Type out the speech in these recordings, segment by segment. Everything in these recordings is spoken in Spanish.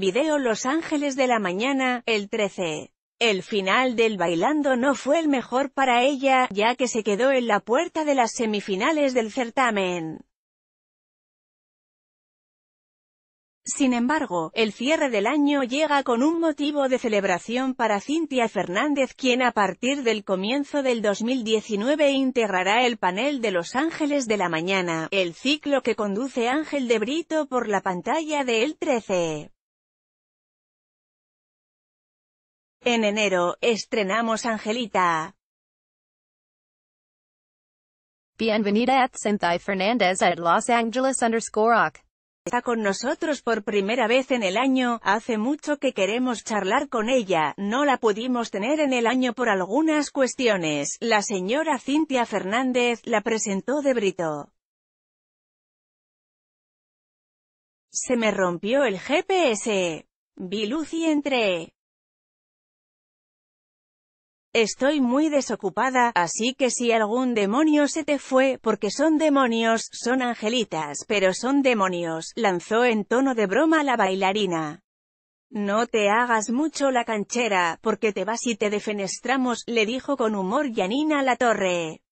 video Los Ángeles de la Mañana, el 13. El final del bailando no fue el mejor para ella, ya que se quedó en la puerta de las semifinales del certamen. Sin embargo, el cierre del año llega con un motivo de celebración para Cintia Fernández quien a partir del comienzo del 2019 integrará el panel de Los Ángeles de la Mañana, el ciclo que conduce Ángel de Brito por la pantalla de El 13. En enero, estrenamos Angelita. Bienvenida a Cynthia Fernández at Los Angeles underscore oc. Está con nosotros por primera vez en el año, hace mucho que queremos charlar con ella, no la pudimos tener en el año por algunas cuestiones. La señora Cynthia Fernández, la presentó de Brito. Se me rompió el GPS. Vi Lucy entre Estoy muy desocupada, así que si algún demonio se te fue, porque son demonios, son angelitas, pero son demonios, lanzó en tono de broma la bailarina. No te hagas mucho la canchera, porque te vas y te defenestramos, le dijo con humor Janina La Torre.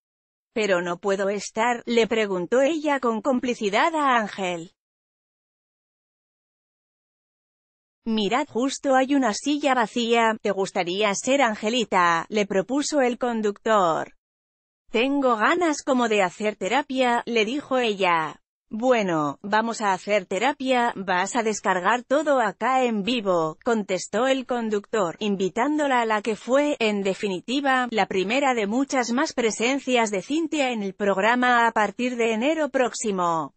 Pero no puedo estar, le preguntó ella con complicidad a Ángel. Mirad, justo hay una silla vacía, ¿te gustaría ser Angelita? le propuso el conductor. Tengo ganas como de hacer terapia, le dijo ella. Bueno, vamos a hacer terapia, vas a descargar todo acá en vivo, contestó el conductor, invitándola a la que fue, en definitiva, la primera de muchas más presencias de Cintia en el programa a partir de enero próximo.